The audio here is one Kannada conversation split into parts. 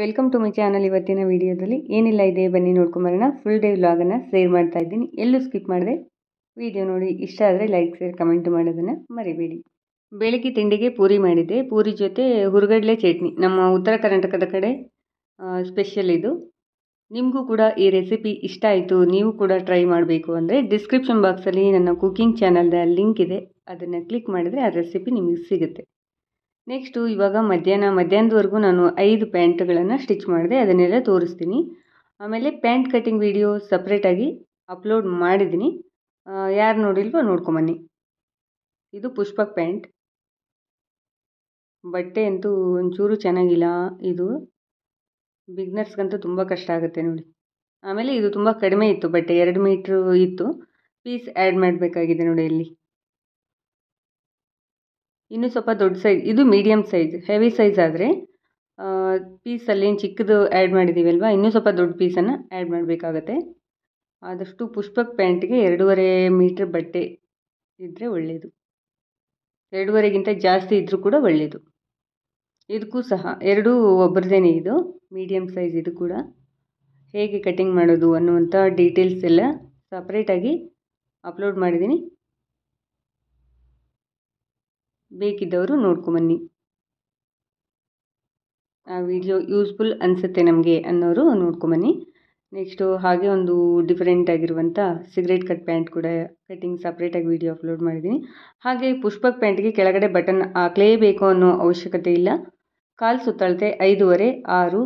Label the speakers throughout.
Speaker 1: ವೆಲ್ಕಮ್ ಟು ಮೈ ಚಾನಲ್ ಇವತ್ತಿನ ವಿಡಿಯೋದಲ್ಲಿ ಏನಿಲ್ಲ ಇದೆ ಬನ್ನಿ ನೋಡ್ಕೊಂಬರೋಣ ಫುಲ್ ಡೇ ವ್ಲಾಗನ್ನು ಶೇರ್ ಮಾಡ್ತಾ ಇದ್ದೀನಿ ಎಲ್ಲೂ ಸ್ಕಿಪ್ ಮಾಡಿದೆ ವಿಡಿಯೋ ನೋಡಿ ಇಷ್ಟ ಆದರೆ ಲೈಕ್ ಶೇರ್ ಕಮೆಂಟ್ ಮಾಡೋದನ್ನು ಮರಿಬೇಡಿ ಬೆಳಗ್ಗೆ ತಿಂಡಿಗೆ ಪೂರಿ ಮಾಡಿದ್ದೆ ಪೂರಿ ಜೊತೆ ಹುರುಗಡಲೆ ಚಟ್ನಿ ನಮ್ಮ ಉತ್ತರ ಕರ್ನಾಟಕದ ಕಡೆ ಸ್ಪೆಷಲ್ ಇದು ನಿಮಗೂ ಕೂಡ ಈ ರೆಸಿಪಿ ಇಷ್ಟ ಆಯಿತು ನೀವು ಕೂಡ ಟ್ರೈ ಮಾಡಬೇಕು ಅಂದರೆ ಡಿಸ್ಕ್ರಿಪ್ಷನ್ ಬಾಕ್ಸಲ್ಲಿ ನನ್ನ ಕುಕ್ಕಿಂಗ್ ಚಾನಲ್ದ ಲಿಂಕ್ ಇದೆ ಅದನ್ನು ಕ್ಲಿಕ್ ಮಾಡಿದರೆ ಆ ರೆಸಿಪಿ ನಿಮಗೆ ಸಿಗುತ್ತೆ ನೆಕ್ಸ್ಟು ಇವಾಗ ಮಧ್ಯಾಹ್ನ ಮಧ್ಯಾಹ್ನದವರೆಗೂ ನಾನು ಐದು ಪ್ಯಾಂಟ್ಗಳನ್ನು ಸ್ಟಿಚ್ ಮಾಡಿದೆ ಅದನ್ನೆಲ್ಲ ತೋರಿಸ್ತೀನಿ ಆಮೇಲೆ ಪ್ಯಾಂಟ್ ಕಟ್ಟಿಂಗ್ ವಿಡಿಯೋ ಸಪ್ರೇಟಾಗಿ ಅಪ್ಲೋಡ್ ಮಾಡಿದ್ದೀನಿ ಯಾರು ನೋಡಿಲ್ವೋ ನೋಡ್ಕೊಂಬನ್ನಿ ಇದು ಪುಷ್ಪಕ್ ಪ್ಯಾಂಟ್ ಬಟ್ಟೆ ಅಂತೂ ಒಂಚೂರು ಚೆನ್ನಾಗಿಲ್ಲ ಇದು ಬಿಗ್ನರ್ಸ್ಗಂತೂ ತುಂಬ ಕಷ್ಟ ಆಗುತ್ತೆ ನೋಡಿ ಆಮೇಲೆ ಇದು ತುಂಬ ಕಡಿಮೆ ಇತ್ತು ಬಟ್ಟೆ ಎರಡು ಮೀಟ್ರು ಇತ್ತು ಪೀಸ್ ಆ್ಯಡ್ ಮಾಡಬೇಕಾಗಿದೆ ನೋಡಿ ಇಲ್ಲಿ ಇನ್ನು ಸ್ವಲ್ಪ ದೊಡ್ಡ ಸೈಜ್ ಇದು ಮೀಡಿಯಮ್ ಸೈಜ್ ಹೆವಿ ಸೈಜ್ ಆದರೆ ಪೀಸಲ್ಲಿ ಏನು ಚಿಕ್ಕದು ಆ್ಯಡ್ ಮಾಡಿದ್ದೀವಲ್ವ ಇನ್ನೂ ಸ್ವಲ್ಪ ದೊಡ್ಡ ಪೀಸನ್ನು ಆ್ಯಡ್ ಮಾಡಬೇಕಾಗತ್ತೆ ಆದಷ್ಟು ಪುಷ್ಪಕ್ ಪ್ಯಾಂಟ್ಗೆ ಎರಡೂವರೆ ಮೀಟ್ರ್ ಬಟ್ಟೆ ಇದ್ದರೆ ಒಳ್ಳೆಯದು ಎರಡೂವರೆಗಿಂತ ಜಾಸ್ತಿ ಇದ್ದರೂ ಕೂಡ ಒಳ್ಳೆಯದು ಇದಕ್ಕೂ ಸಹ ಎರಡೂ ಒಬ್ಬರದೇನೆ ಇದು ಮೀಡಿಯಮ್ ಸೈಜ್ ಇದು ಕೂಡ ಹೇಗೆ ಕಟಿಂಗ್ ಮಾಡೋದು ಅನ್ನುವಂಥ ಡೀಟೇಲ್ಸ್ ಎಲ್ಲ ಸಪ್ರೇಟಾಗಿ ಅಪ್ಲೋಡ್ ಮಾಡಿದ್ದೀನಿ ಬೇಕಿದ್ದವರು ನೋಡ್ಕೊಂಬನ್ನಿ ಆ ವಿಡಿಯೋ ಯೂಸ್ಫುಲ್ ಅನಿಸುತ್ತೆ ನಮಗೆ ಅನ್ನೋರು ನೋಡ್ಕೊಂಬನ್ನಿ ನೆಕ್ಸ್ಟು ಹಾಗೆ ಒಂದು ಡಿಫರೆಂಟ್ ಆಗಿರುವಂಥ ಸಿಗರೇಟ್ ಕಟ್ ಪ್ಯಾಂಟ್ ಕೂಡ ಕಟ್ಟಿಂಗ್ ಸಪ್ರೇಟಾಗಿ ವಿಡಿಯೋ ಅಪ್ಲೋಡ್ ಮಾಡಿದ್ದೀನಿ ಹಾಗೆ ಪುಷ್ಪಕ್ ಪ್ಯಾಂಟ್ಗೆ ಕೆಳಗಡೆ ಬಟನ್ ಹಾಕಲೇಬೇಕು ಅನ್ನೋ ಅವಶ್ಯಕತೆ ಇಲ್ಲ ಕಾಲು ಸುತ್ತಳತೆ ಐದೂವರೆ ಆರು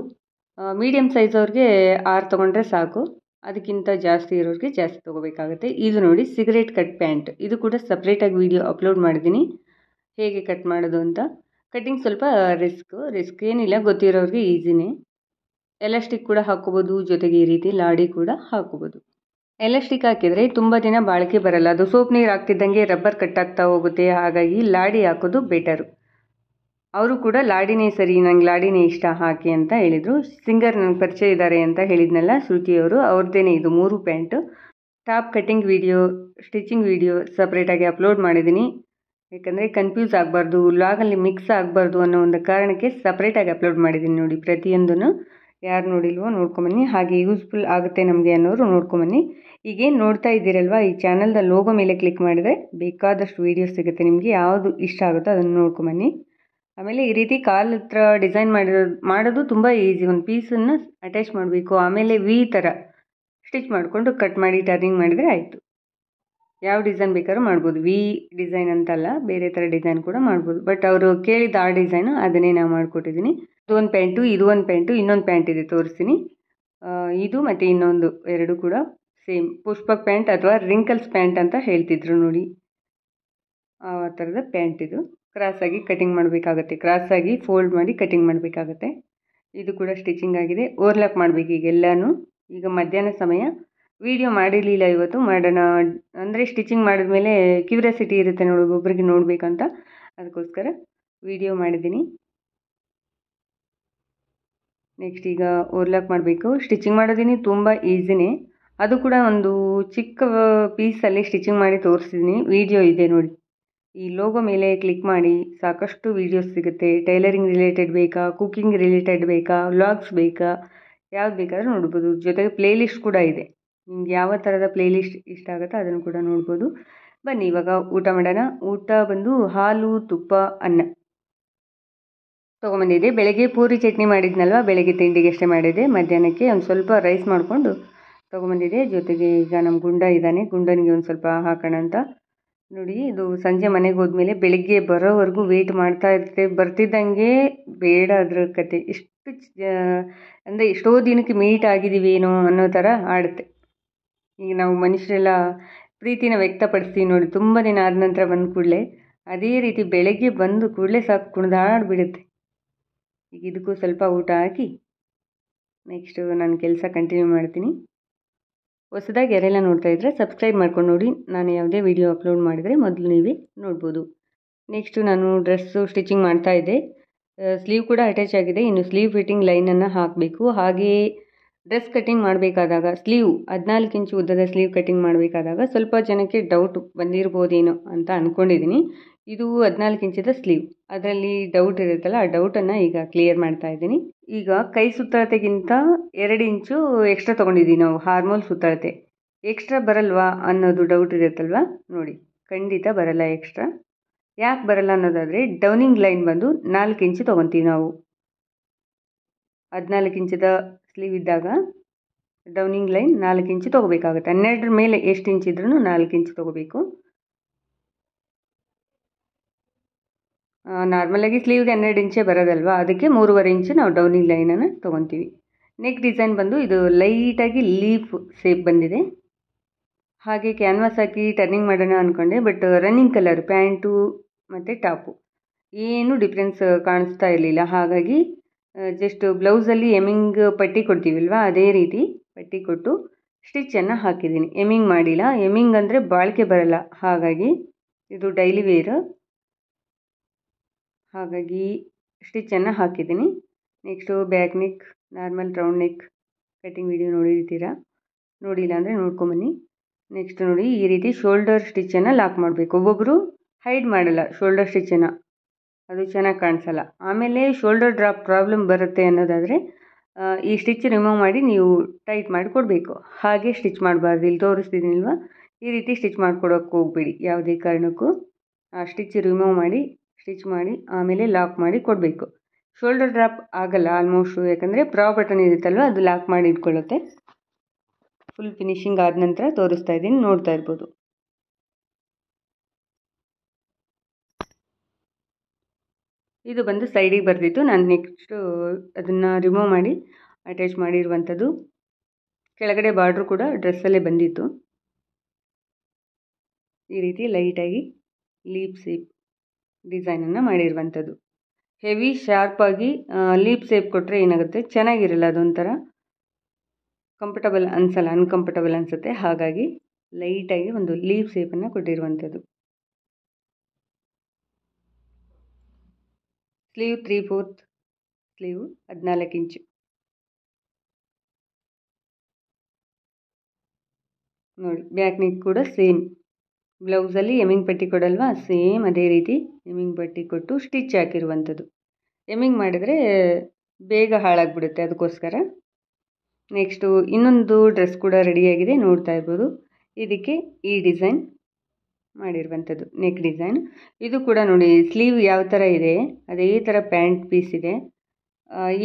Speaker 1: ಮೀಡಿಯಮ್ ಸೈಜ್ ಅವ್ರಿಗೆ ಆರು ತೊಗೊಂಡ್ರೆ ಸಾಕು ಅದಕ್ಕಿಂತ ಜಾಸ್ತಿ ಇರೋರಿಗೆ ಜಾಸ್ತಿ ತೊಗೋಬೇಕಾಗುತ್ತೆ ಇದು ನೋಡಿ ಸಿಗರೇಟ್ ಕಟ್ ಪ್ಯಾಂಟ್ ಇದು ಕೂಡ ಸಪ್ರೇಟಾಗಿ ವಿಡಿಯೋ ಅಪ್ಲೋಡ್ ಮಾಡಿದ್ದೀನಿ ಹೇಗೆ ಕಟ್ ಮಾಡೋದು ಅಂತ ಕಟ್ಟಿಂಗ್ ಸ್ವಲ್ಪ ರಿಸ್ಕ್ ರಿಸ್ಕ್ ಏನಿಲ್ಲ ಗೊತ್ತಿರೋರಿಗೆ ಈಸಿನೇ ಎಲಾಸ್ಟಿಕ್ ಕೂಡ ಹಾಕೋಬೋದು ಜೊತೆಗೆ ಈ ರೀತಿ ಲಾಡಿ ಕೂಡ ಹಾಕೋಬೋದು ಎಲಾಸ್ಟಿಕ್ ಹಾಕಿದರೆ ತುಂಬ ದಿನ ಬಾಳಿಕೆ ಬರಲ್ಲ ಅದು ಸೋಪ್ ನೀರು ಹಾಕ್ತಿದ್ದಂಗೆ ರಬ್ಬರ್ ಕಟ್ಟಾಗ್ತಾ ಹೋಗುತ್ತೆ ಹಾಗಾಗಿ ಲಾಡಿ ಹಾಕೋದು ಬೆಟರು ಅವರು ಕೂಡ ಲಾಡಿನೇ ಸರಿ ನಂಗೆ ಲಾಡಿನೇ ಇಷ್ಟ ಹಾಕಿ ಅಂತ ಹೇಳಿದರು ಸಿಂಗರ್ ನನಗೆ ಪರಿಚಯ ಇದ್ದಾರೆ ಅಂತ ಹೇಳಿದ್ನಲ್ಲ ಶ್ರುತಿಯವರು ಅವ್ರದ್ದೇನೆ ಇದು ಮೂರು pant top cutting video stitching video ಸಪ್ರೇಟಾಗಿ ಅಪ್ಲೋಡ್ ಮಾಡಿದ್ದೀನಿ ಯಾಕಂದರೆ ಕನ್ಫ್ಯೂಸ್ ಆಗಬಾರ್ದು ಲಾಗಲ್ಲಿ ಮಿಕ್ಸ್ ಆಗಬಾರ್ದು ಅನ್ನೋ ಒಂದು ಕಾರಣಕ್ಕೆ ಸಪ್ರೇಟಾಗಿ ಅಪ್ಲೋಡ್ ಮಾಡಿದ್ದೀನಿ ನೋಡಿ ಪ್ರತಿಯೊಂದನ್ನು ಯಾರು ನೋಡಿಲ್ವೋ ನೋಡ್ಕೊಂಬನ್ನಿ ಹಾಗೆ ಯೂಸ್ಫುಲ್ ಆಗುತ್ತೆ ನಮಗೆ ಅನ್ನೋರು ನೋಡ್ಕೊಂಬನ್ನಿ ಈಗೇನು ನೋಡ್ತಾ ಇದ್ದೀರಲ್ವ ಈ ಚಾನಲ್ದ ಲೋಗೋ ಮೇಲೆ ಕ್ಲಿಕ್ ಮಾಡಿದರೆ ಬೇಕಾದಷ್ಟು ವೀಡಿಯೋಸ್ ಸಿಗುತ್ತೆ ನಿಮಗೆ ಯಾವುದು ಇಷ್ಟ ಆಗುತ್ತೋ ಅದನ್ನು ನೋಡ್ಕೊಂಬನ್ನಿ ಆಮೇಲೆ ಈ ರೀತಿ ಕಾಲ್ ಹತ್ರ ಡಿಸೈನ್ ಮಾಡಿರೋದು ಮಾಡೋದು ತುಂಬ ಈಸಿ ಒಂದು ಪೀಸನ್ನು ಅಟ್ಯಾಚ್ ಮಾಡಬೇಕು ಆಮೇಲೆ ವಿ ಥರ ಸ್ಟಿಚ್ ಮಾಡಿಕೊಂಡು ಕಟ್ ಮಾಡಿ ಟರ್ನಿಂಗ್ ಮಾಡಿದರೆ ಆಯಿತು ಯಾವ ಡಿಸೈನ್ ಬೇಕಾದ್ರೂ ಮಾಡ್ಬೋದು ವಿ ಡಿಸೈನ್ ಅಂತಲ್ಲ ಬೇರೆ ಥರ ಡಿಸೈನ್ ಕೂಡ ಮಾಡ್ಬೋದು ಬಟ್ ಅವರು ಕೇಳಿದ ಆ ಡಿಸೈನು ಅದನ್ನೇ ನಾವು ಮಾಡಿಕೊಟ್ಟಿದ್ದೀನಿ ಒಂದು ಪ್ಯಾಂಟು ಇದು ಒಂದು ಪ್ಯಾಂಟು ಇನ್ನೊಂದು ಪ್ಯಾಂಟ್ ಇದೆ ತೋರಿಸ್ತೀನಿ ಇದು ಮತ್ತು ಇನ್ನೊಂದು ಎರಡು ಕೂಡ ಸೇಮ್ ಪುಷ್ಪಕ್ ಪ್ಯಾಂಟ್ ಅಥವಾ ರಿಂಕಲ್ಸ್ ಪ್ಯಾಂಟ್ ಅಂತ ಹೇಳ್ತಿದ್ರು ನೋಡಿ ಆ ಥರದ ಪ್ಯಾಂಟ್ ಇದು ಕ್ರಾಸಾಗಿ ಕಟಿಂಗ್ ಮಾಡಬೇಕಾಗತ್ತೆ ಕ್ರಾಸಾಗಿ ಫೋಲ್ಡ್ ಮಾಡಿ ಕಟಿಂಗ್ ಮಾಡಬೇಕಾಗತ್ತೆ ಇದು ಕೂಡ ಸ್ಟಿಚಿಂಗ್ ಆಗಿದೆ ಓವರ್ಲ್ಯಾಪ್ ಮಾಡಬೇಕು ಎಲ್ಲಾನು ಈಗ ಮಧ್ಯಾಹ್ನ ಸಮಯ ವಿಡಿಯೋ ಮಾಡಿರಲಿಲ್ಲ ಇವತ್ತು ಮಾಡೋಣ ಅಂದರೆ ಸ್ಟಿಚಿಂಗ್ ಮಾಡಿದ್ಮೇಲೆ ಕ್ಯೂರಿಯಾಸಿಟಿ ಇರುತ್ತೆ ನೋಡಿ ಒಬ್ಬರಿಗೆ ನೋಡಬೇಕಂತ ಅದಕ್ಕೋಸ್ಕರ ವೀಡಿಯೋ ಮಾಡಿದ್ದೀನಿ ನೆಕ್ಸ್ಟ್ ಈಗ ಓರ್ಲಾಕ್ ಮಾಡಬೇಕು ಸ್ಟಿಚಿಂಗ್ ಮಾಡೋದೀನಿ ತುಂಬ ಈಸಿನೇ ಅದು ಕೂಡ ಒಂದು ಚಿಕ್ಕ ಪೀಸಲ್ಲಿ ಸ್ಟಿಚಿಂಗ್ ಮಾಡಿ ತೋರಿಸಿದ್ದೀನಿ ವೀಡಿಯೋ ಇದೆ ನೋಡಿ ಈ ಲೋಗೋ ಮೇಲೆ ಕ್ಲಿಕ್ ಮಾಡಿ ಸಾಕಷ್ಟು ವೀಡಿಯೋಸ್ ಸಿಗುತ್ತೆ ಟೈಲರಿಂಗ್ ರಿಲೇಟೆಡ್ ಬೇಕಾ ಕುಕ್ಕಿಂಗ್ ರಿಲೇಟೆಡ್ ಬೇಕಾ ವ್ಲಾಗ್ಸ್ ಬೇಕಾ ಯಾವ್ದು ಬೇಕಾದರೂ ನೋಡ್ಬೋದು ಜೊತೆಗೆ ಪ್ಲೇಲಿಸ್ಟ್ ಕೂಡ ಇದೆ ನಿಮ್ಗೆ ಯಾವ ಥರದ ಪ್ಲೇಲಿಸ್ಟ್ ಇಷ್ಟ ಆಗುತ್ತೋ ಅದನ್ನು ಕೂಡ ನೋಡ್ಬೋದು ಬನ್ನಿ ಇವಾಗ ಊಟ ಮಾಡೋಣ ಊಟ ಬಂದು ಹಾಲು ತುಪ್ಪ ಅನ್ನ ತೊಗೊಂಬಂದಿದ್ದೆ ಬೆಳಗ್ಗೆ ಪೂರಿ ಚಟ್ನಿ ಮಾಡಿದ್ನಲ್ವ ಬೆಳಗ್ಗೆ ತಿಂಡಿಗೆ ಅಷ್ಟೇ ಮಾಡಿದ್ದೆ ಮಧ್ಯಾಹ್ನಕ್ಕೆ ಒಂದು ಸ್ವಲ್ಪ ರೈಸ್ ಮಾಡಿಕೊಂಡು ತೊಗೊಂಬಂದಿದ್ದೆ ಜೊತೆಗೆ ಈಗ ನಮ್ಮ ಗುಂಡ ಇದ್ದಾನೆ ಗುಂಡನಿಗೆ ಒಂದು ಸ್ವಲ್ಪ ಹಾಕೋಣ ಅಂತ ನೋಡಿ ಇದು ಸಂಜೆ ಮನೆಗೆ ಹೋದ್ಮೇಲೆ ಬೆಳಗ್ಗೆ ಬರೋವರೆಗೂ ವೆಯ್ಟ್ ಮಾಡ್ತಾ ಇರ್ತೆ ಬರ್ತಿದ್ದಂಗೆ ಬೇಡ ಅದ್ರ ಕತೆ ಎಷ್ಟು ಅಂದರೆ ಎಷ್ಟೋ ದಿನಕ್ಕೆ ಮೀಟ್ ಆಗಿದ್ದೀವಿ ಏನೋ ಅನ್ನೋ ಥರ ಆಡುತ್ತೆ ಈಗ ನಾವು ಮನುಷ್ಯರೆಲ್ಲ ಪ್ರೀತಿನ ವ್ಯಕ್ತಪಡಿಸ್ತೀವಿ ನೋಡಿ ತುಂಬ ದಿನ ಆದ ನಂತರ ಬಂದ ಕೂಡಲೇ ಅದೇ ರೀತಿ ಬೆಳಗ್ಗೆ ಬಂದು ಕೂಡಲೇ ಸಾಕು ಕುಣಿದಾಡ್ಬಿಡುತ್ತೆ ಈಗ ಇದಕ್ಕೂ ಸ್ವಲ್ಪ ಊಟ ಹಾಕಿ ನೆಕ್ಸ್ಟು ನಾನು ಕೆಲಸ ಕಂಟಿನ್ಯೂ ಮಾಡ್ತೀನಿ ಹೊಸದಾಗಿ ಯಾರೆಲ್ಲ ನೋಡ್ತಾ ಇದ್ದರೆ ಸಬ್ಸ್ಕ್ರೈಬ್ ಮಾಡ್ಕೊಂಡು ನೋಡಿ ನಾನು ಯಾವುದೇ ವಿಡಿಯೋ ಅಪ್ಲೋಡ್ ಮಾಡಿದರೆ ಮೊದಲು ನೀವೇ ನೋಡ್ಬೋದು ನೆಕ್ಸ್ಟು ನಾನು ಡ್ರೆಸ್ಸು ಸ್ಟಿಚಿಂಗ್ ಮಾಡ್ತಾ ಇದ್ದೆ ಸ್ಲೀವ್ ಕೂಡ ಅಟ್ಯಾಚ್ ಆಗಿದೆ ಇನ್ನು ಸ್ಲೀವ್ ಫಿಟ್ಟಿಂಗ್ ಲೈನನ್ನು ಹಾಕಬೇಕು ಹಾಗೆಯೇ ಡ್ರೆಸ್ ಕಟ್ಟಿಂಗ್ ಮಾಡಬೇಕಾದಾಗ ಸ್ಲೀವ್ ಹದಿನಾಲ್ಕು ಇಂಚು ಉದ್ದದ ಸ್ಲೀವ್ ಕಟ್ಟಿಂಗ್ ಮಾಡಬೇಕಾದಾಗ ಸ್ವಲ್ಪ ಜನಕ್ಕೆ ಡೌಟ್ ಬಂದಿರ್ಬೋದೇನೋ ಅಂತ ಅಂದ್ಕೊಂಡಿದ್ದೀನಿ ಇದು ಹದಿನಾಲ್ಕು ಇಂಚದ ಸ್ಲೀವ್ ಅದರಲ್ಲಿ ಡೌಟ್ ಇರುತ್ತಲ್ಲ ಆ ಡೌಟನ್ನು ಈಗ ಕ್ಲಿಯರ್ ಮಾಡ್ತಾ ಇದ್ದೀನಿ ಈಗ ಕೈ ಸುತ್ತಳತೆಗಿಂತ ಎರಡು ಇಂಚು ಎಕ್ಸ್ಟ್ರಾ ತೊಗೊಂಡಿದ್ದೀವಿ ನಾವು ಹಾರ್ಮೋಲ್ ಸುತ್ತಳತೆ ಎಕ್ಸ್ಟ್ರಾ ಬರಲ್ವಾ ಅನ್ನೋದು ಡೌಟ್ ಇರುತ್ತಲ್ವ ನೋಡಿ ಖಂಡಿತ ಬರಲ್ಲ ಎಕ್ಸ್ಟ್ರಾ ಯಾಕೆ ಬರಲ್ಲ ಅನ್ನೋದಾದರೆ ಡೌನಿಂಗ್ ಲೈನ್ ಬಂದು ನಾಲ್ಕು ಇಂಚು ತೊಗೊತೀವಿ ನಾವು ಹದಿನಾಲ್ಕು ಇಂಚದ ಸ್ಲೀವ್ ಇದ್ದಾಗ ಡೌನಿಂಗ್ ಲೈನ್ ನಾಲ್ಕು ಇಂಚು ತೊಗೋಬೇಕಾಗುತ್ತೆ ಹನ್ನೆರಡರ ಮೇಲೆ ಎಷ್ಟು ಇಂಚ್ ಇದ್ರೂ ನಾಲ್ಕು ಇಂಚು ತೊಗೋಬೇಕು ನಾರ್ಮಲಾಗಿ ಸ್ಲೀವ್ಗೆ ಹನ್ನೆರಡು ಇಂಚೇ ಬರೋದಲ್ವ ಅದಕ್ಕೆ ಮೂರುವರೆ ಇಂಚು ನಾವು ಡೌನಿಂಗ್ ಲೈನನ್ನು ತೊಗೊತೀವಿ ನೆಕ್ ಡಿಸೈನ್ ಬಂದು ಇದು ಲೈಟಾಗಿ ಲೀಫ್ ಶೇಪ್ ಬಂದಿದೆ ಹಾಗೆ ಕ್ಯಾನ್ವಾಸ್ ಹಾಕಿ ಟರ್ನಿಂಗ್ ಮಾಡೋಣ ಅಂದ್ಕೊಂಡೆ ಬಟ್ ರನ್ನಿಂಗ್ ಕಲರ್ ಪ್ಯಾಂಟು ಮತ್ತು ಟಾಪು ಏನೂ ಡಿಫ್ರೆನ್ಸ್ ಕಾಣಿಸ್ತಾ ಇರಲಿಲ್ಲ ಹಾಗಾಗಿ ಜಸ್ಟ್ ಬ್ಲೌಸಲ್ಲಿ ಎಮಿಂಗ್ ಪಟ್ಟಿ ಕೊಡ್ತೀವಿಲ್ವಾ ಅದೇ ರೀತಿ ಪಟ್ಟಿ ಕೊಟ್ಟು ಸ್ಟಿಚ್ಚನ್ನು ಹಾಕಿದ್ದೀನಿ ಎಮಿಂಗ್ ಮಾಡಿಲ್ಲ ಎಮಿಂಗ್ ಅಂದರೆ ಬಾಳಿಕೆ ಬರಲ್ಲ ಹಾಗಾಗಿ ಇದು ಡೈಲಿ ವೇರ್ ಹಾಗಾಗಿ ಸ್ಟಿಚ್ಚನ್ನು ಹಾಕಿದ್ದೀನಿ next back neck normal round neck cutting video ನೋಡಿರ್ತೀರಾ ನೋಡಿಲ್ಲ ಅಂದರೆ ನೋಡ್ಕೊಂಬನ್ನಿ ನೆಕ್ಸ್ಟ್ ನೋಡಿ ಈ ರೀತಿ ಶೋಲ್ಡರ್ ಸ್ಟಿಚ್ಚನ್ನು ಲಾಕ್ ಮಾಡಬೇಕು ಒಬ್ಬೊಬ್ಬರು ಹೈಡ್ ಮಾಡಲ್ಲ ಶೋಲ್ಡರ್ ಸ್ಟಿಚ್ಚನ್ನು ಅದು ಚೆನ್ನಾಗಿ ಕಾಣಿಸಲ್ಲ ಆಮೇಲೆ ಶೋಲ್ಡರ್ ಡ್ರಾಪ್ ಪ್ರಾಬ್ಲಮ್ ಬರುತ್ತೆ ಅನ್ನೋದಾದರೆ ಈ ಸ್ಟಿಚ್ ರಿಮೂವ್ ಮಾಡಿ ನೀವು ಟೈಟ್ ಮಾಡಿ ಕೊಡಬೇಕು ಹಾಗೆ ಸ್ಟಿಚ್ ಮಾಡಬಾರ್ದು ಇಲ್ಲಿ ಅಲ್ವ ಈ ರೀತಿ ಸ್ಟಿಚ್ ಮಾಡ್ಕೊಡೋಕ್ಕೆ ಹೋಗ್ಬೇಡಿ ಯಾವುದೇ ಕಾರಣಕ್ಕೂ ಆ ಸ್ಟಿಚ್ ರಿಮೂವ್ ಮಾಡಿ ಸ್ಟಿಚ್ ಮಾಡಿ ಆಮೇಲೆ ಲಾಕ್ ಮಾಡಿ ಕೊಡಬೇಕು ಶೋಲ್ಡರ್ ಡ್ರಾಪ್ ಆಗಲ್ಲ ಆಲ್ಮೋಸ್ಟು ಯಾಕಂದರೆ ಪ್ರಾ ಬಟನ್ ಇರುತ್ತಲ್ವ ಅದು ಲಾಕ್ ಮಾಡಿ ಇಟ್ಕೊಳ್ಳುತ್ತೆ ಫುಲ್ ಫಿನಿಶಿಂಗ್ ಆದ ನಂತರ ತೋರಿಸ್ತಾ ಇದ್ದೀನಿ ನೋಡ್ತಾ ಇರ್ಬೋದು ಇದು ಬಂದು ಸೈಡಿಗೆ ಬರ್ದಿತ್ತು ನಾನು ನೆಕ್ಸ್ಟು ಅದನ್ನು ರಿಮೂವ್ ಮಾಡಿ ಅಟ್ಯಾಚ್ ಮಾಡಿರುವಂಥದ್ದು ಕೆಳಗಡೆ ಬಾರ್ಡ್ರು ಕೂಡ ಡ್ರೆಸ್ಸಲ್ಲೇ ಬಂದಿತ್ತು ಈ ರೀತಿ ಲೈಟಾಗಿ ಲೀಪ್ ಸೇಪ್ ಡಿಸೈನನ್ನು ಮಾಡಿರುವಂಥದ್ದು ಹೆವಿ ಶಾರ್ಪಾಗಿ ಲೀಪ್ ಸೇಪ್ ಕೊಟ್ಟರೆ ಏನಾಗುತ್ತೆ ಚೆನ್ನಾಗಿರಲ್ಲ ಅದೊಂಥರ ಕಂಫರ್ಟಬಲ್ ಅನಿಸಲ್ಲ ಅನ್ಕಂಫರ್ಟಬಲ್ ಅನಿಸುತ್ತೆ ಹಾಗಾಗಿ ಲೈಟಾಗಿ ಒಂದು ಲೀಪ್ ಸೇಪನ್ನು ಕೊಟ್ಟಿರುವಂಥದ್ದು ಸ್ಲೀವ್ ತ್ರೀ ಫೋರ್ತ್ ಸ್ಲೀವ್ ಹದಿನಾಲ್ಕು ಇಂಚು ನೋಡಿ ಬ್ಯಾಕ್ ಕೂಡ ಸೇಮ್ ಬ್ಲೌಸಲ್ಲಿ ಎಮ್ಮಿಂಗ್ ಪಟ್ಟಿ ಕೊಡಲ್ವಾ ಸೇಮ್ ಅದೇ ರೀತಿ ಎಮ್ಮಿಂಗ್ ಪಟ್ಟಿ ಕೊಟ್ಟು ಸ್ಟಿಚ್ ಹಾಕಿರುವಂಥದ್ದು ಎಮ್ಮಿಂಗ್ ಮಾಡಿದರೆ ಬೇಗ ಹಾಳಾಗ್ಬಿಡುತ್ತೆ ಅದಕ್ಕೋಸ್ಕರ ನೆಕ್ಸ್ಟು ಇನ್ನೊಂದು ಡ್ರೆಸ್ ಕೂಡ ರೆಡಿಯಾಗಿದೆ ನೋಡ್ತಾ ಇರ್ಬೋದು ಇದಕ್ಕೆ ಈ ಡಿಸೈನ್ ಮಾಡಿರುವಂಥದ್ದು ನೆಕ್ ಡಿಸೈನ್ ಇದು ಕೂಡ ನೋಡಿ ಸ್ಲೀವ್ ಯಾವ ಥರ ಇದೆ ಅದೇ ಥರ ಪ್ಯಾಂಟ್ ಪೀಸ್ ಇದೆ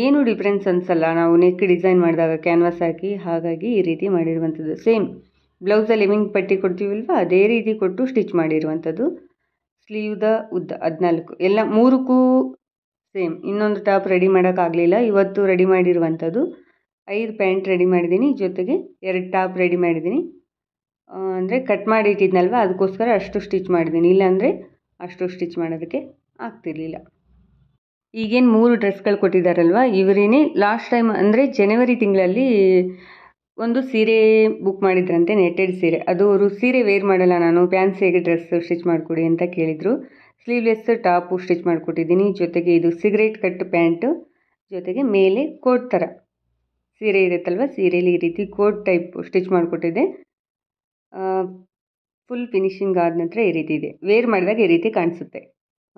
Speaker 1: ಏನು ಡಿಫ್ರೆನ್ಸ್ ಅನಿಸಲ್ಲ ನಾವು ನೆಕ್ ಡಿಸೈನ್ ಮಾಡಿದಾಗ ಕ್ಯಾನ್ವಾಸ್ ಹಾಕಿ ಹಾಗಾಗಿ ಈ ರೀತಿ ಮಾಡಿರುವಂಥದ್ದು ಸೇಮ್ ಬ್ಲೌಸಲ್ಲಿ ಹೆವಿಂಗ್ ಪಟ್ಟಿ ಕೊಡ್ತೀವಲ್ವ ಅದೇ ರೀತಿ ಕೊಟ್ಟು ಸ್ಟಿಚ್ ಮಾಡಿರುವಂಥದ್ದು ಸ್ಲೀವ್ದ ಉದ್ದ ಹದಿನಾಲ್ಕು ಎಲ್ಲ ಮೂರಕ್ಕೂ ಸೇಮ್ ಇನ್ನೊಂದು ಟಾಪ್ ರೆಡಿ ಮಾಡೋಕ್ಕಾಗಲಿಲ್ಲ ಇವತ್ತು ರೆಡಿ ಮಾಡಿರುವಂಥದ್ದು ಐದು ಪ್ಯಾಂಟ್ ರೆಡಿ ಮಾಡಿದ್ದೀನಿ ಜೊತೆಗೆ ಎರಡು ಟಾಪ್ ರೆಡಿ ಮಾಡಿದ್ದೀನಿ ಅಂದರೆ ಕಟ್ ಮಾಡಿ ಇಟ್ಟಿದ್ದೆನಲ್ವ ಅದಕ್ಕೋಸ್ಕರ ಅಷ್ಟು ಸ್ಟಿಚ್ ಮಾಡಿದ್ದೀನಿ ಇಲ್ಲಾಂದರೆ ಅಷ್ಟು ಸ್ಟಿಚ್ ಮಾಡೋದಕ್ಕೆ ಆಗ್ತಿರಲಿಲ್ಲ ಈಗೇನು ಮೂರು ಡ್ರೆಸ್ಗಳು ಕೊಟ್ಟಿದ್ದಾರಲ್ವ ಇವರೇನೆ ಲಾಸ್ಟ್ ಟೈಮ್ ಅಂದರೆ ಜನವರಿ ತಿಂಗಳಲ್ಲಿ ಒಂದು ಸೀರೆ ಬುಕ್ ಮಾಡಿದ್ರಂತೆ ನೆಟ್ಟೆಡ್ ಸೀರೆ ಅದು ಅವರು ಸೀರೆ ವೇರ್ ಮಾಡಲ್ಲ ನಾನು ಫ್ಯಾನ್ಸಿಯಾಗಿ ಡ್ರೆಸ್ ಸ್ಟಿಚ್ ಮಾಡಿಕೊಡಿ ಅಂತ ಕೇಳಿದರು ಸ್ಲೀವ್ಲೆಸ್ ಟಾಪು ಸ್ಟಿಚ್ ಮಾಡಿಕೊಟ್ಟಿದ್ದೀನಿ ಜೊತೆಗೆ ಇದು ಸಿಗರೇಟ್ ಕಟ್ ಪ್ಯಾಂಟು ಜೊತೆಗೆ ಮೇಲೆ ಕೋಟ್ ಥರ ಸೀರೆ ಇರುತ್ತಲ್ವ ಸೀರೆಯಲ್ಲಿ ಈ ರೀತಿ ಕೋಟ್ ಟೈಪ್ ಸ್ಟಿಚ್ ಮಾಡಿಕೊಟ್ಟಿದ್ದೆ ಫುಲ್ ಫಿನಿಶಿಂಗ್ ಆದ ನಂತರ ಈ ರೀತಿ ಇದೆ ವೇರ್ ಮಾಡಿದಾಗ ಈ ರೀತಿ ಕಾಣಿಸುತ್ತೆ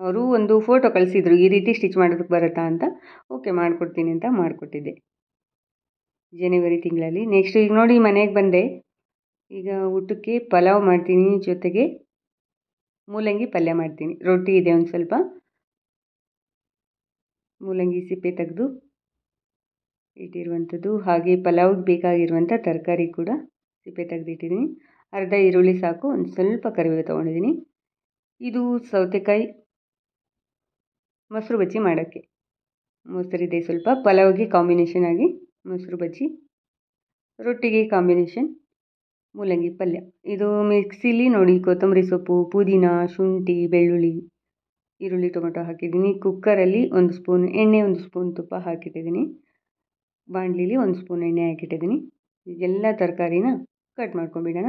Speaker 1: ಅವರು ಒಂದು ಫೋಟೋ ಕಳಿಸಿದ್ರು ಈ ರೀತಿ ಸ್ಟಿಚ್ ಮಾಡೋದಕ್ಕೆ ಬರುತ್ತಾ ಅಂತ ಓಕೆ ಮಾಡಿಕೊಡ್ತೀನಿ ಅಂತ ಮಾಡಿಕೊಟ್ಟಿದ್ದೆ ಜನವರಿ ತಿಂಗಳಲ್ಲಿ ನೆಕ್ಸ್ಟ್ ಈಗ ನೋಡಿ ಮನೆಗೆ ಬಂದೆ ಈಗ ಊಟಕ್ಕೆ ಪಲಾವ್ ಮಾಡ್ತೀನಿ ಜೊತೆಗೆ ಮೂಲಂಗಿ ಪಲ್ಯ ಮಾಡ್ತೀನಿ ರೊಟ್ಟಿ ಇದೆ ಒಂದು ಸ್ವಲ್ಪ ಮೂಲಂಗಿ ಸಿಪ್ಪೆ ತೆಗೆದು ಇಟ್ಟಿರುವಂಥದ್ದು ಹಾಗೆ ಪಲಾವ್ಗೆ ಬೇಕಾಗಿರುವಂಥ ತರಕಾರಿ ಕೂಡ ಸಿಪ್ಪೆ ತೆಗೆದಿಟ್ಟಿದ್ದೀನಿ ಅರ್ಧ ಈರುಳ್ಳಿ ಸಾಕು ಒಂದು ಸ್ವಲ್ಪ ಕರಿಬೇವು ತೊಗೊಂಡಿದ್ದೀನಿ ಇದು ಸೌತೆಕಾಯಿ ಮೊಸರು ಬಜ್ಜಿ ಮಾಡೋಕ್ಕೆ ಮೊಸರಿದೆ ಸ್ವಲ್ಪ ಪಲಾವ್ಗೆ ಕಾಂಬಿನೇಷನ್ ಆಗಿ ಮೊಸರು ಬಜ್ಜಿ ರೊಟ್ಟಿಗೆ ಕಾಂಬಿನೇಷನ್ ಮೂಲಂಗಿ ಪಲ್ಯ ಇದು ಮಿಕ್ಸಿಲಿ ನೋಡಿ ಕೊತ್ತಂಬರಿ ಸೊಪ್ಪು ಪುದೀನ ಶುಂಠಿ ಬೆಳ್ಳುಳ್ಳಿ ಈರುಳ್ಳಿ ಟೊಮೊಟೊ ಹಾಕಿದ್ದೀನಿ ಕುಕ್ಕರಲ್ಲಿ ಒಂದು ಸ್ಪೂನ್ ಎಣ್ಣೆ ಒಂದು ಸ್ಪೂನ್ ತುಪ್ಪ ಹಾಕಿಟ್ಟಿದ್ದೀನಿ ಬಾಣಲಿಲಿ ಒಂದು ಸ್ಪೂನ್ ಎಣ್ಣೆ ಹಾಕಿಟ್ಟಿದ್ದೀನಿ ಎಲ್ಲ ತರಕಾರಿನ ಕಟ್ ಮಾಡ್ಕೊಂಬಿಡೋಣ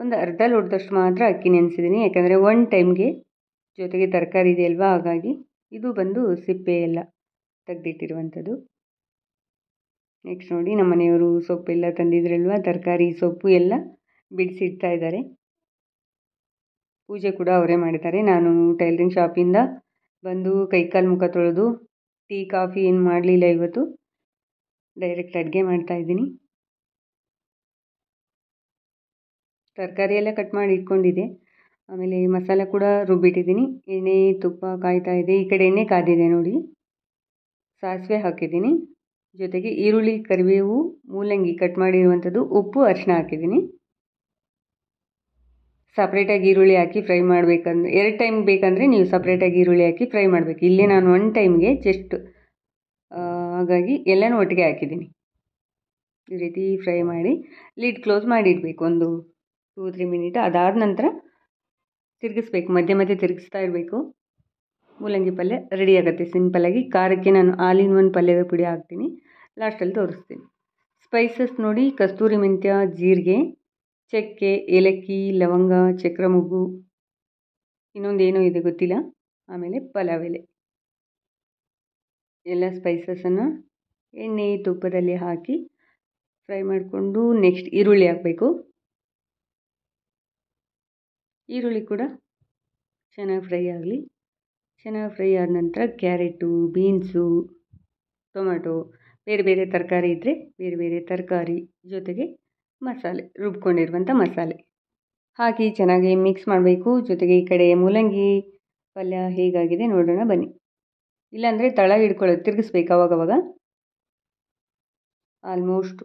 Speaker 1: ಒಂದು ಅರ್ಧ ಲೋಟದಷ್ಟು ಮಾತ್ರ ಅಕ್ಕಿ ನೆನೆಸಿದ್ದೀನಿ ಯಾಕೆಂದರೆ ಒನ್ ಟೈಮ್ಗೆ ಜೊತೆಗೆ ತರಕಾರಿ ಇದೆ ಅಲ್ವಾ ಹಾಗಾಗಿ ಇದು ಬಂದು ಸಿಪ್ಪೆ ಎಲ್ಲ ತೆಗೆದಿಟ್ಟಿರುವಂಥದ್ದು ನೆಕ್ಸ್ಟ್ ನೋಡಿ ನಮ್ಮ ಮನೆಯವರು ಸೊಪ್ಪೆಲ್ಲ ತಂದಿದ್ರಲ್ವ ತರಕಾರಿ ಸೊಪ್ಪು ಎಲ್ಲ ಬಿಡಿಸಿಡ್ತಾ ಇದ್ದಾರೆ ಪೂಜೆ ಕೂಡ ಅವರೇ ಮಾಡಿದ್ದಾರೆ ನಾನು ಟೈಲರಿಂಗ್ ಶಾಪಿಂದ ಬಂದು ಕೈಕಾಲು ಮುಖ ತೊಳೆದು ಟೀ ಕಾಫಿ ಏನು ಮಾಡಲಿಲ್ಲ ಇವತ್ತು ಡೈರೆಕ್ಟ್ ಅಡುಗೆ ಮಾಡ್ತಾಯಿದ್ದೀನಿ ತರಕಾರಿ ಎಲ್ಲ ಕಟ್ ಮಾಡಿ ಇಟ್ಕೊಂಡಿದ್ದೆ ಆಮೇಲೆ ಮಸಾಲೆ ಕೂಡ ರುಬ್ಬಿಟ್ಟಿದ್ದೀನಿ ಎಣ್ಣೆ ತುಪ್ಪ ಕಾಯ್ತಾ ಇದೆ ಈ ಕಡೆ ಎಣ್ಣೆ ಕಾದಿದೆ ನೋಡಿ ಸಾಸಿವೆ ಹಾಕಿದ್ದೀನಿ ಜೊತೆಗೆ ಈರುಳ್ಳಿ ಕರಿಬೇವು ಮೂಲಂಗಿ ಕಟ್ ಮಾಡಿರುವಂಥದ್ದು ಉಪ್ಪು ಅರಿಶಿನ ಹಾಕಿದ್ದೀನಿ ಸಪ್ರೇಟಾಗಿ ಈರುಳ್ಳಿ ಹಾಕಿ ಫ್ರೈ ಮಾಡಬೇಕಂದ್ರೆ ಎರಡು ಟೈಮ್ ಬೇಕಂದರೆ ನೀವು ಸಪ್ರೇಟಾಗಿ ಈರುಳ್ಳಿ ಹಾಕಿ ಫ್ರೈ ಮಾಡಬೇಕು ಇಲ್ಲಿ ನಾನು ಒನ್ ಟೈಮ್ಗೆ ಜಸ್ಟ್ ಹಾಗಾಗಿ ಎಲ್ಲನೂ ಒಟ್ಟಿಗೆ ಹಾಕಿದ್ದೀನಿ ಈ ರೀತಿ ಫ್ರೈ ಮಾಡಿ ಲಿಡ್ ಕ್ಲೋಸ್ ಮಾಡಿಡಬೇಕು ಒಂದು ಟೂ ತ್ರೀ ಮಿನಿಟ್ ಅದಾದ ನಂತರ ತಿರುಗಿಸ್ಬೇಕು ಮಧ್ಯೆ ಮಧ್ಯೆ ತಿರುಗಿಸ್ತಾ ಇರಬೇಕು ಮೂಲಂಗಿ ಪಲ್ಯ ರೆಡಿ ಆಗುತ್ತೆ ಸಿಂಪಲಾಗಿ ಖಾರಕ್ಕೆ ನಾನು ಆಲ್ ಇನ್ ಒನ್ ಪಲ್ಯದ ಪುಡಿ ಹಾಕ್ತೀನಿ ಲಾಸ್ಟಲ್ಲಿ ತೋರಿಸ್ತೀನಿ ಸ್ಪೈಸಸ್ ನೋಡಿ ಕಸ್ತೂರಿ ಮೆಂತ್ಯ ಜೀರಿಗೆ ಚಕ್ಕೆ ಏಲಕ್ಕಿ ಲವಂಗ ಚಕ್ರ ಇನ್ನೊಂದು ಏನೂ ಇದೆ ಗೊತ್ತಿಲ್ಲ ಆಮೇಲೆ ಪಲಾವ್ ಎಲೆ ಎಲ್ಲ ಸ್ಪೈಸಸನ್ನು ಎಣ್ಣೆ ತುಪ್ಪದಲ್ಲಿ ಹಾಕಿ ಫ್ರೈ ಮಾಡಿಕೊಂಡು ನೆಕ್ಸ್ಟ್ ಈರುಳ್ಳಿ ಹಾಕಬೇಕು ಈರುಳ್ಳಿ ಕೂಡ ಚೆನ್ನಾಗಿ ಫ್ರೈ ಆಗಲಿ ಚೆನ್ನಾಗಿ ಫ್ರೈ ಆದ ನಂತರ ಕ್ಯಾರೆಟು ಬೀನ್ಸು ಟೊಮೆಟೊ ಬೇರೆ ಬೇರೆ ತರಕಾರಿ ಇದ್ದರೆ ಬೇರೆ ಬೇರೆ ತರಕಾರಿ ಜೊತೆಗೆ ಮಸಾಲೆ ರುಬ್ಕೊಂಡಿರುವಂಥ ಮಸಾಲೆ ಹಾಕಿ ಚೆನ್ನಾಗಿ ಮಿಕ್ಸ್ ಮಾಡಬೇಕು ಜೊತೆಗೆ ಈ ಕಡೆ ಮೂಲಂಗಿ ಪಲ್ಯ ಹೇಗಾಗಿದೆ ನೋಡೋಣ ಬನ್ನಿ ಇಲ್ಲಾಂದರೆ ತಳ ಹಿಡ್ಕೊಳ್ಳೋದು ತಿರುಗಿಸ್ಬೇಕು ಅವಾಗವಾಗ ಆಲ್ಮೋಸ್ಟ್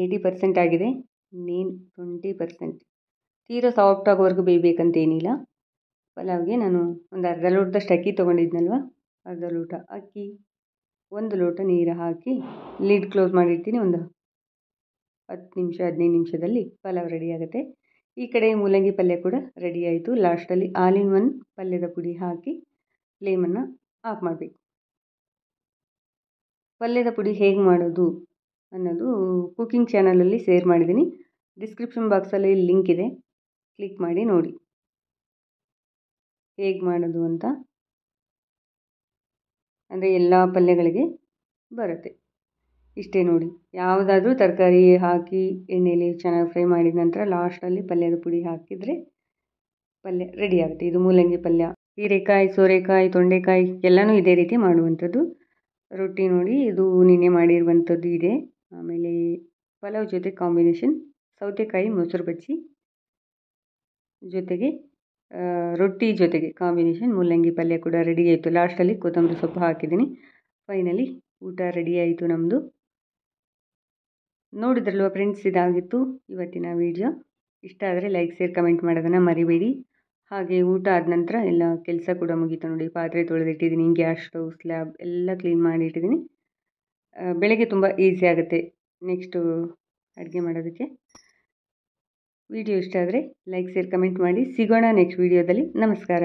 Speaker 1: ಏಯ್ಟಿ ಪರ್ಸೆಂಟ್ ಆಗಿದೆ ಇನ್ನೇನು ಟ್ವೆಂಟಿ ಪರ್ಸೆಂಟ್ ತೀರಾ ಸಾಫ್ಟ್ ಆಗೋವರೆಗೂ ಬೇಯಬೇಕಂತೇನಿಲ್ಲ ಪಲಾವ್ಗೆ ನಾನು ಒಂದು ಅರ್ಧ ಲೋಟದಷ್ಟು ಅಕ್ಕಿ ತೊಗೊಂಡಿದ್ನಲ್ವ ಅರ್ಧ ಲೋಟ ಅಕ್ಕಿ ಒಂದು ಲೋಟ ನೀರು ಹಾಕಿ ಲಿಡ್ ಕ್ಲೋಸ್ ಮಾಡಿರ್ತೀನಿ ಒಂದು ಹತ್ತು ನಿಮಿಷ ಹದಿನೈದು ನಿಮಿಷದಲ್ಲಿ ಪಲಾವ್ ರೆಡಿ ಆಗುತ್ತೆ ಈ ಕಡೆ ಮೂಲಂಗಿ ಪಲ್ಯ ಕೂಡ ರೆಡಿ ಆಯಿತು ಲಾಸ್ಟಲ್ಲಿ ಆಲ್ ಇನ್ ಒನ್ ಪಲ್ಯದ ಪುಡಿ ಹಾಕಿ ಫ್ಲೇಮನ್ನು ಆಫ್ ಮಾಡಬೇಕು ಪಲ್ಯದ ಪುಡಿ ಹೇಗೆ ಮಾಡೋದು ಅನ್ನೋದು ಕುಕ್ಕಿಂಗ್ ಚಾನಲಲ್ಲಿ ಶೇರ್ ಮಾಡಿದ್ದೀನಿ ಡಿಸ್ಕ್ರಿಪ್ಷನ್ ಬಾಕ್ಸಲ್ಲಿ ಲಿಂಕ್ ಇದೆ ಕ್ಲಿಕ್ ಮಾಡಿ ನೋಡಿ ಹೇಗೆ ಮಾಡೋದು ಅಂತ ಅಂದರೆ ಎಲ್ಲ ಪಲ್ಯಗಳಿಗೆ ಬರುತ್ತೆ ಇಷ್ಟೇ ನೋಡಿ ಯಾವುದಾದ್ರೂ ತರಕಾರಿ ಹಾಕಿ ಎಣ್ಣೆಯಲ್ಲಿ ಚೆನ್ನಾಗಿ ಫ್ರೈ ಮಾಡಿದ ನಂತರ ಲಾಸ್ಟಲ್ಲಿ ಪಲ್ಯದ ಪುಡಿ ಹಾಕಿದರೆ ಪಲ್ಯ ರೆಡಿ ಆಗುತ್ತೆ ಇದು ಮೂಲಂಗಿ ಪಲ್ಯ ಹೀರೆಕಾಯಿ ಸೋರೆಕಾಯಿ ತೊಂಡೆಕಾಯಿ ಎಲ್ಲನೂ ಇದೇ ರೀತಿ ಮಾಡುವಂಥದ್ದು ರೊಟ್ಟಿ ನೋಡಿ ಇದು ನಿನ್ನೆ ಮಾಡಿರುವಂಥದ್ದು ಇದೆ ಆಮೇಲೆ ಪಲಾವ್ ಜೊತೆ ಕಾಂಬಿನೇಷನ್ ಸೌತೆಕಾಯಿ ಮೊಸರು ಬಜ್ಜಿ ಜೊತೆಗೆ ರೊಟ್ಟಿ ಜೊತೆಗೆ ಕಾಂಬಿನೇಷನ್ ಮೂಲಂಗಿ ಪಲ್ಯ ಕೂಡ ರೆಡಿ ಆಯಿತು ಲಾಸ್ಟಲ್ಲಿ ಕೊತ್ತಂಬರಿ ಸೊಪ್ಪು ಹಾಕಿದ್ದೀನಿ ಫೈನಲಿ ಊಟ ರೆಡಿ ಆಯಿತು ನಮ್ಮದು ನೋಡಿದ್ರಲ್ವ ಫ್ರೆಂಡ್ಸ್ ಇದಾಗಿತ್ತು ಇವತ್ತಿನ ವಿಡಿಯೋ ಇಷ್ಟ ಆದರೆ ಲೈಕ್ ಶೇರ್ ಕಮೆಂಟ್ ಮಾಡೋದನ್ನು ಮರಿಬೇಡಿ ಹಾಗೆ ಊಟ ಆದ ನಂತರ ಎಲ್ಲ ಕೆಲಸ ಕೂಡ ಮುಗೀತು ನೋಡಿ ಪಾತ್ರೆ ತೊಳೆದಿಟ್ಟಿದ್ದೀನಿ ಗ್ಯಾಸ್ ಸ್ಟೌವ್ ಸ್ಲ್ಯಾಬ್ ಎಲ್ಲ ಕ್ಲೀನ್ ಮಾಡಿಟ್ಟಿದ್ದೀನಿ ಬೆಳಗ್ಗೆ ತುಂಬ ಈಸಿ ಆಗುತ್ತೆ ನೆಕ್ಸ್ಟು ಅಡುಗೆ ಮಾಡೋದಕ್ಕೆ ವಿಡಿಯೋ ಇಷ್ಟ ಆದರೆ ಲೈಕ್ ಸೇರ್ ಕಮೆಂಟ್ ಮಾಡಿ ಸಿಗೋಣ ನೆಕ್ಸ್ಟ್ ವಿಡಿಯೋದಲ್ಲಿ ನಮಸ್ಕಾರ